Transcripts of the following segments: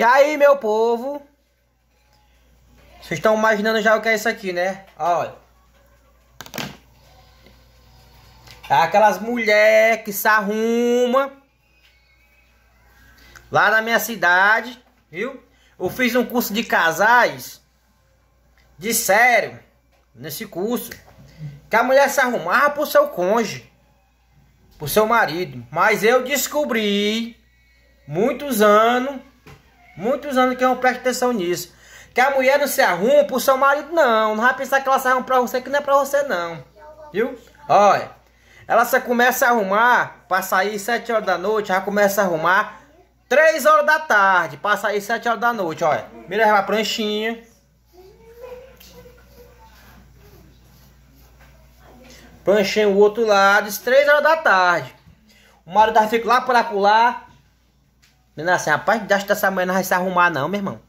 E aí, meu povo? Vocês estão imaginando já o que é isso aqui, né? Olha. É aquelas mulheres que se arruma lá na minha cidade, viu? Eu fiz um curso de casais de sério nesse curso. Que a mulher se arrumava pro seu cônjuge, pro seu marido. Mas eu descobri muitos anos Muitos anos que eu não presto atenção nisso. Que a mulher não se arruma pro seu marido, não. Não vai pensar que ela se arruma pra você, que não é pra você, não. Viu? Olha, ela só começa a arrumar pra sair 7 horas da noite, já começa a arrumar 3 horas da tarde, pra sair 7 horas da noite, olha. Mira leva a pranchinha. Pranchinha o outro lado, às 3 horas da tarde. O marido fica lá pra pular, Dizendo assim, rapaz, acho que essa manhã não vai se arrumar não, meu irmão.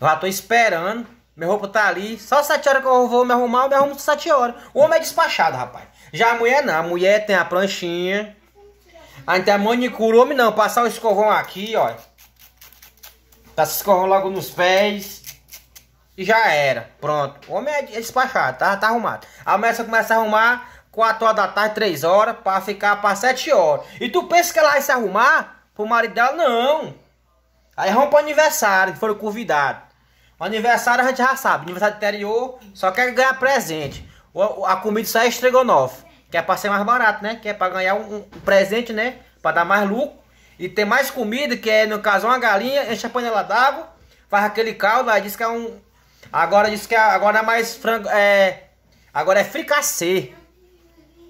Eu já tô esperando. Minha roupa tá ali. Só sete horas que eu vou me arrumar, eu me arrumo sete horas. O homem é despachado, rapaz. Já a mulher não. A mulher tem a planchinha. Aí tem a manicura, O homem não. Passar o escovão aqui, ó. Passa o escovão logo nos pés. E já era. Pronto. O homem é despachado, tá? Tá arrumado. A mulher começa a arrumar quatro horas da tarde, três horas. Pra ficar pra sete horas. E tu pensa que ela vai se arrumar? pro marido dela, não. Aí vamos pro aniversário, que foram convidados. O aniversário a gente já sabe, aniversário anterior só quer ganhar presente. A comida só é estrogonofe, que é pra ser mais barato, né? Que é pra ganhar um, um presente, né? Pra dar mais lucro. E ter mais comida, que é, no caso, uma galinha, enche a panela d'água, faz aquele caldo, aí diz que é um... Agora diz que é, agora é mais frango, é... Agora é fricassê.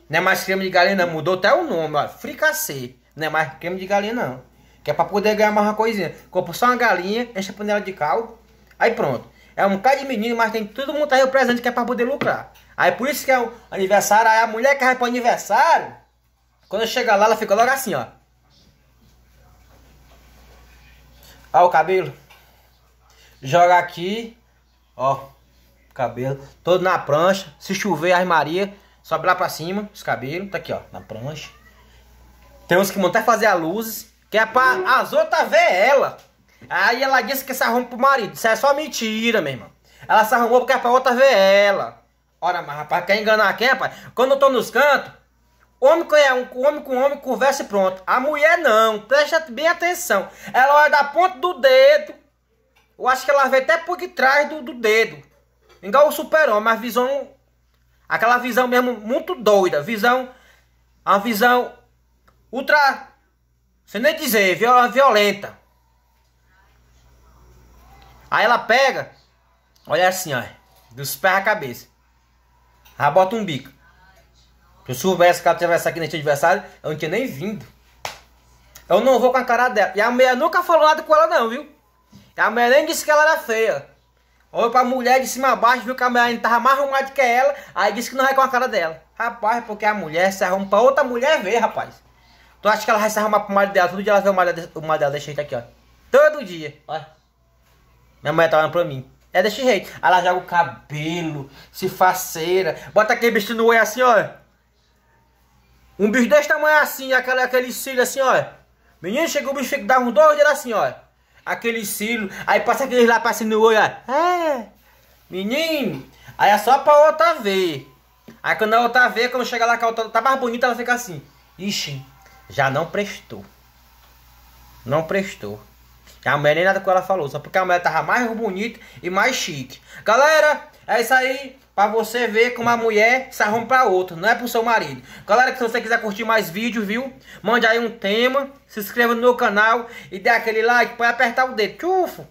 Não é mais creme de galinha, Mudou até o nome, ó. Fricassê. Não é mais creme de galinha, não. Que é pra poder ganhar mais uma coisinha. Compra só uma galinha, enche a panela de caldo. aí pronto. É um bocado de menino, mas tem todo mundo aí o presente que é pra poder lucrar. Aí por isso que é o aniversário, aí a mulher que vai pro aniversário, quando chega lá, ela fica logo assim, ó. Ó o cabelo. Joga aqui, ó. Cabelo todo na prancha. Se chover, a armaria, sobe lá pra cima, os cabelos. Tá aqui, ó, na prancha. Tem uns que vão até fazer a luzes, que é pra as outras ver ela. Aí ela disse que se arrumou pro marido. Isso é só mentira, meu irmão. Ela se arrumou porque é pra outra ver ela. Ora, mas rapaz, quer enganar quem, rapaz? Quando eu tô nos cantos, é homem com, um, homem, com homem conversa e pronto. A mulher não, presta bem atenção. Ela olha da ponta do dedo. Eu acho que ela vê até por detrás do, do dedo. Igual o super-homem, mas visão. Aquela visão mesmo muito doida. Visão. A visão ultra, sem nem dizer, violenta. Aí ela pega, olha assim, ó, dos pés à cabeça. Aí bota um bico. Se eu soubesse que ela tivesse aqui nesse adversário, eu não tinha nem vindo. Eu não vou com a cara dela. E a mulher nunca falou nada com ela não, viu? E a mulher nem disse que ela era feia. Olhou pra mulher de cima a baixo, viu que a mulher ainda tava mais arrumada que ela. Aí disse que não vai é com a cara dela. Rapaz, porque a mulher se arruma pra outra mulher ver, rapaz. Tu acha que ela vai se arrumar pro marido dela? Todo dia ela vê o marido, o marido dela desse jeito aqui, ó. Todo dia, olha. Minha mãe tá olhando pra mim. É desse jeito. Ela joga o cabelo, se faceira, bota aquele bicho no olho assim, ó. Um bicho desse tamanho assim, aquele, aquele cílio assim, ó. Menino, chegou o bicho, chega, dá um dois dele assim, ó. Aquele cílio, aí passa aquele lá, passa no olho, ó. É. Menino, aí é só pra outra ver. Aí quando a outra vê, quando chega lá que a outra tá mais bonita, ela fica assim. Ixi, já não prestou. Não prestou. A mulher nem nada com ela falou, só porque a mulher tava mais bonita e mais chique. Galera, é isso aí. Pra você ver como a mulher se arruma pra outra, não é pro seu marido. Galera, se você quiser curtir mais vídeos, viu? Mande aí um tema, se inscreva no meu canal e dê aquele like, pode apertar o dedo. Tchufo!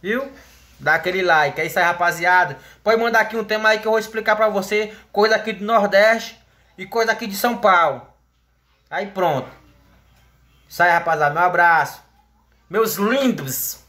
Viu? Dá aquele like. É isso aí, rapaziada. Pode mandar aqui um tema aí que eu vou explicar pra você. Coisa aqui do Nordeste e coisa aqui de São Paulo. Aí pronto. Sai, rapaziada. Meu abraço. Meus lindos.